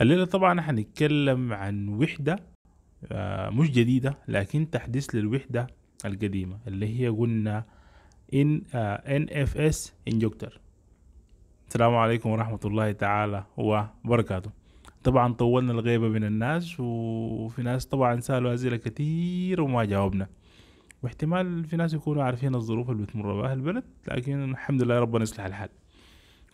الليلة طبعا هنتكلم عن وحدة آه، مش جديدة لكن تحديث للوحدة القديمة اللي هي قلنا إن آه، ان اف اس انجكتر السلام عليكم ورحمة الله تعالى وبركاته طبعا طولنا الغيبة من الناس وفي ناس طبعا سألوا أسئلة كتير وما جاوبنا واحتمال في ناس يكونوا عارفين الظروف اللي بتمر بها البلد لكن الحمد لله ربنا يصلح الحال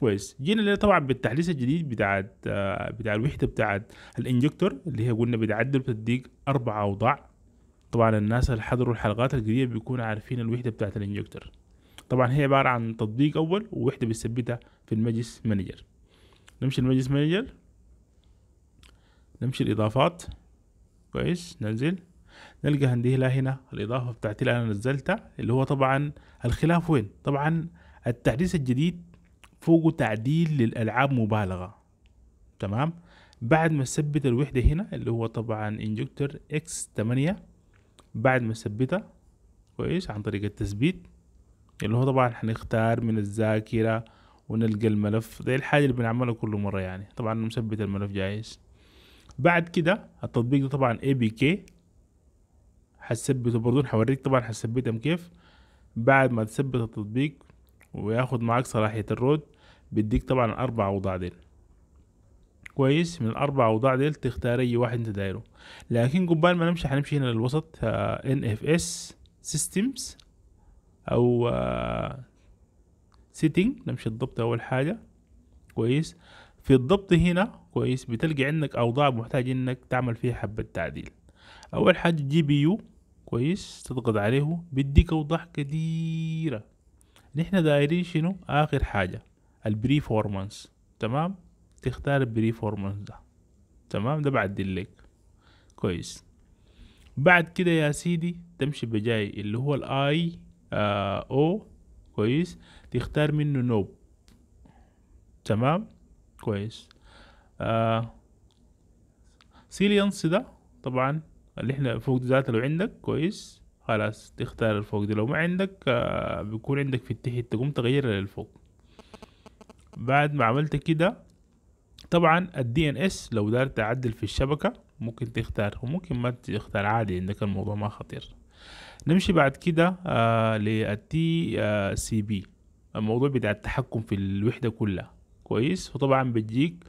كويس جينا طبعا بالتحديث الجديد بتاعت آه، بتاع الوحده بتاعت الانجكتور اللي هي قلنا بتعدل بتديك اربع اوضاع طبعا الناس اللي حضروا الحلقات الجديده بيكونوا عارفين الوحده بتاعت الانجكتور طبعا هي عباره عن تطبيق اول ووحده بتثبتها في المجلس مانجر نمشي المجلس مانجر نمشي الاضافات كويس ننزل نلقى عندي هنا الاضافه بتاعتي اللي انا نزلتها اللي هو طبعا الخلاف وين طبعا التحديث الجديد فوقه تعديل للألعاب مبالغة تمام بعد ما ثبت الوحدة هنا اللي هو طبعا انجكتور اكس 8 بعد ما ثبتها كويس عن طريق التثبيت اللي هو طبعا هنختار من الذاكرة ونلقى الملف زي الحاجة اللي بنعملها كل مرة يعني طبعا مثبت الملف جاهز بعد كده التطبيق ده طبعا اي بي كي هتثبته برضو هوريك طبعا هتثبتهم كيف بعد ما تثبت التطبيق وياخد معاك صلاحية الرود بيديك طبعا اربع اوضاع ديل كويس من الاربع اوضاع ديل تختار اي واحد انت دايره لكن قبال ما نمشي هنمشي هنا للوسط ان اف اس سيستمز او سيتنج آه، نمشي الضبط اول حاجه كويس في الضبط هنا كويس بتلقى عندك اوضاع محتاج انك تعمل فيها حبه تعديل اول حاجه جي بي يو كويس تضغط عليه بيديك اوضاع كثيره نحن دايرين شنو اخر حاجه البريفورمانس تمام تختار البريفورمانس ده تمام ده بعد لك كويس بعد كده يا سيدي تمشي بجاي اللي هو الاي آه، او كويس تختار منه نوب تمام كويس آه، سيليانس ده طبعا اللي احنا فوق ذاته لو عندك كويس خلاص تختار الفوق دي لو ما عندك آه، بيكون عندك في التحت تقوم تغيرها للفوق بعد ما عملت كده طبعا الدي ان اس لو دار تعدل في الشبكة ممكن تختار وممكن ما تختار عادي عندك الموضوع ما خطير نمشي بعد كده آه للتي آه سي بي الموضوع بتاع التحكم في الوحدة كلها كويس وطبعا بتجيك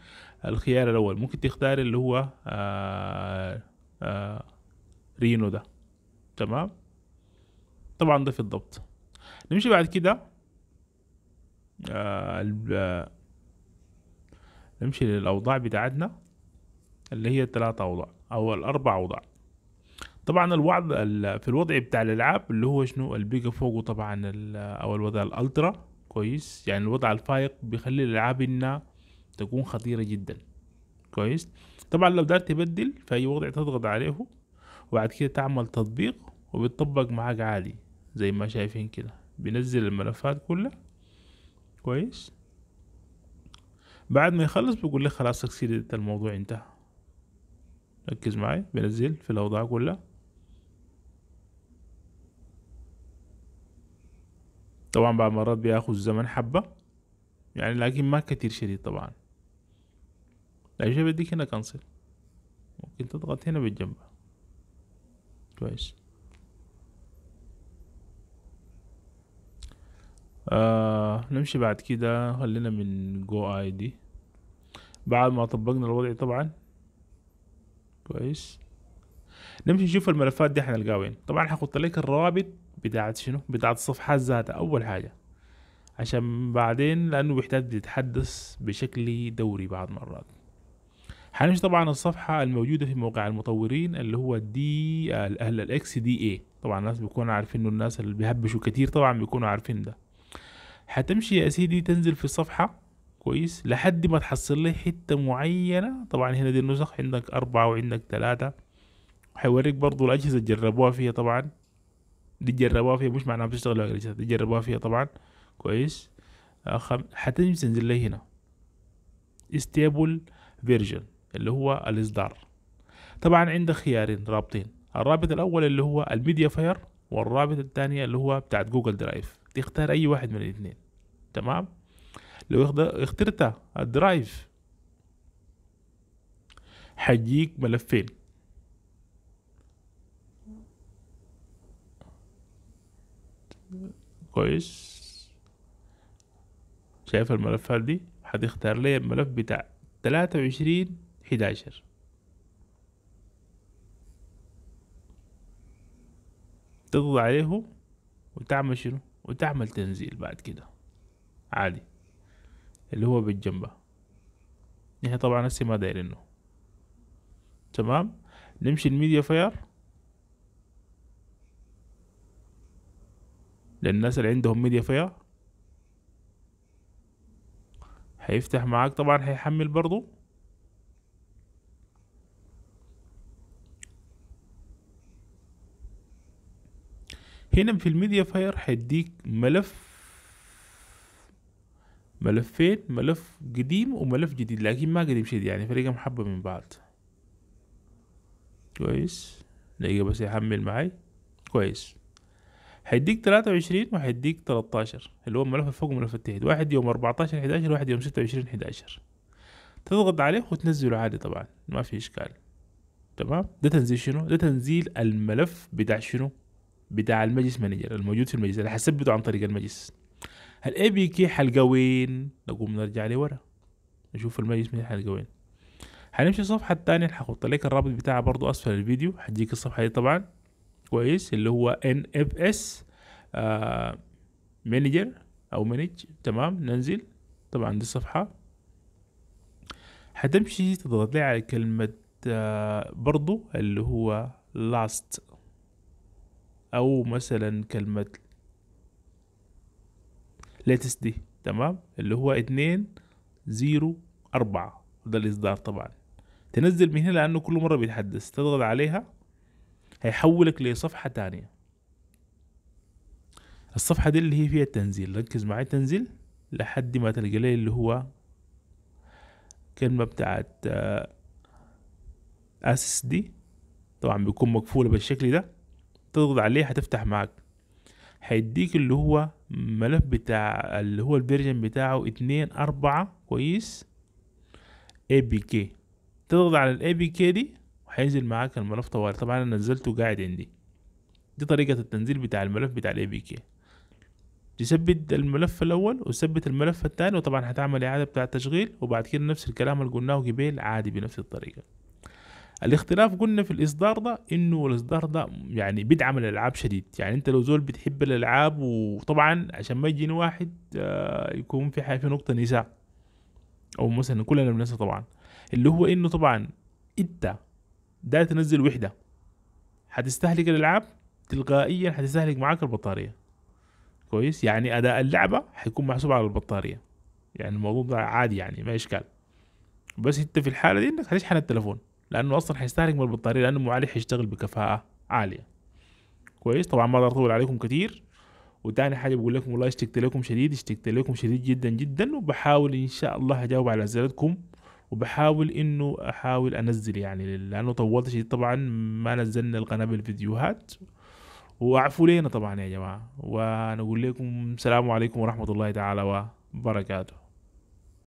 الخيار الاول ممكن تختار اللي هو آه آه رينو ده تمام طبعا ده في الضبط نمشي بعد كده آه،, آه نمشي للأوضاع بتاعتنا اللي هي الثلاثة أوضاع أو الأربع أوضاع طبعا الوضع في الوضع بتاع الألعاب اللي هو شنو البيجا فوقه طبعا أو الوضع الألترا كويس يعني الوضع الفايق بيخلي الألعاب إنها تكون خطيرة جدا كويس طبعا لو دار تبدل في أي وضع تضغط عليه وبعد كده تعمل تطبيق وبتطبق معاك عادي زي ما شايفين كده بنزل الملفات كلها كويس بعد ما يخلص بيقول لك خلاص سكسيدت الموضوع انتهى ركز معي بنزل في الاوضاع كلها طبعا بعض مرات بياخذ زمن حبة يعني لكن ما كتير شديد طبعا الأشياء بديك هنا كنسل ممكن تضغط هنا بالجنب كويس آه نمشي بعد كده خلينا من جو اي دي بعد ما طبقنا الوضع طبعا كويس نمشي نشوف الملفات دي حنلقاها وين طبعا حاخد لك الروابط بتاعت شنو بتاعت الصفحات ذاتها اول حاجه عشان بعدين لانه بيحتاج يتحدث بشكل دوري بعض مرات حنمشي طبعا الصفحه الموجوده في موقع المطورين اللي هو دي الاكس دي اي طبعا الناس بيكونوا عارفين انه الناس اللي بيهبشوا كتير طبعا بيكونوا عارفين ده حتمشي يا سيدي تنزل في الصفحة كويس لحد ما تحصل لي حتة معينة طبعا هنا دي النسخ عندك أربعة وعندك تلاتة حيوريك برضو الأجهزة اللي جربوها فيها طبعا دي جربوها فيها مش معناها بتشتغل على الأجهزة دي جربوها فيها طبعا كويس خم... حتنجم تنزل لي هنا ستيبل فيرجن اللي هو الإصدار طبعا عندك خيارين رابطين الرابط الأول اللي هو الميديا فاير والرابط الثاني اللي هو بتاعت جوجل درايف تختار اي واحد من الاثنين تمام لو اخترت الدرايف حجيك ملفين كويس شايف الملفات دي هتختار لي الملف بتاع تلاتة وعشرين حداشر تضغط عليه وتعمل شنو وتعمل تنزيل بعد كده عادي اللي هو بالجنبة نحن طبعا هسه ما دايرينه تمام نمشي الميديا فاير للناس اللي عندهم ميديا فاير هيفتح معاك طبعا هيحمل برضو هنا في الميديا فاير هيديك ملف ملفين ملف قديم وملف جديد لكن ما قديم شديد يعني فريقة محبة من بعض كويس دقيقة بس يحمل معي كويس هيديك تلاتة وعشرين وهيديك تلتاشر اللي هو الملف الفوق ملف التحت واحد يوم أربعتاشر حداشر واحد يوم ستة وعشرين حداشر تضغط عليه وتنزله عادي طبعا ما في إشكال تمام ده تنزيل شنو ده تنزيل الملف بتاع شنو بتاع المجلس مانجر الموجود في المجلس اللي حثبته عن طريق المجلس الاي إيه بي كي حلقه وين نقوم نرجع لورا نشوف المجلس من حلقه وين حنمشي الصفحه الثانيه ححط لك الرابط بتاعها برضو اسفل الفيديو حتجيك الصفحه دي طبعا كويس اللي هو NFS اس مانجر او مانج تمام ننزل طبعا دي الصفحه حتمشي تضغط لي على كلمة آه برضو اللي هو لاست أو مثلا كلمة لاتس دي تمام اللي هو اتنين زيرو أربعة ده الإصدار طبعا تنزل من هنا لأنه كل مرة بيتحدث تضغط عليها هيحولك لصفحة تانية الصفحة دي اللي هي فيها التنزيل ركز معي تنزيل لحد ما تلقى لي اللي هو كلمة بتاعت آه، اس دي طبعا بيكون مقفولة بالشكل ده تضغط عليه هتفتح معاك هيديك اللي هو ملف بتاع اللي هو الفيرجن بتاعه اتنين اربعة كويس اي بي كي تضغط على الاي بي كي دي وهينزل معاك الملف طوالي طبعا انا نزلته قاعد عندي دي طريقة التنزيل بتاع الملف بتاع الاي بي كي تثبت الملف الاول وثبت الملف الثاني وطبعا هتعمل اعادة بتاع التشغيل وبعد كده نفس الكلام اللي قلناه قبل عادي بنفس الطريقة الاختلاف قلنا في الاصدار ده انه الاصدار ده يعني بيدعم الالعاب شديد يعني انت لو زول بتحب الالعاب وطبعا عشان ما يجيني واحد آه، يكون في حاجه في نقطه نساء او مثلا كلنا بننسى طبعا اللي هو انه طبعا انت ده تنزل وحده هتستهلك الالعاب تلقائيا هتستهلك معاك البطاريه كويس يعني اداء اللعبه هيكون محسوب على البطاريه يعني الموضوع ده عادي يعني ما اشكال بس انت في الحاله دي انك هتشحن التليفون لانه اصلا حيستهلك من البطاريه لانه المعالج حيشتغل بكفاءه عاليه كويس طبعا ما اقدر اطول عليكم كتير وتاني حاجه بقول لكم والله اشتقت لكم شديد اشتقت لكم شديد جدا جدا وبحاول ان شاء الله اجاوب على اسئلتكم وبحاول انه احاول انزل يعني لانه طولت شديد طبعا ما نزلنا القناه بالفيديوهات واعفوا لينا طبعا يا جماعه ونقول لكم السلام عليكم ورحمه الله تعالى وبركاته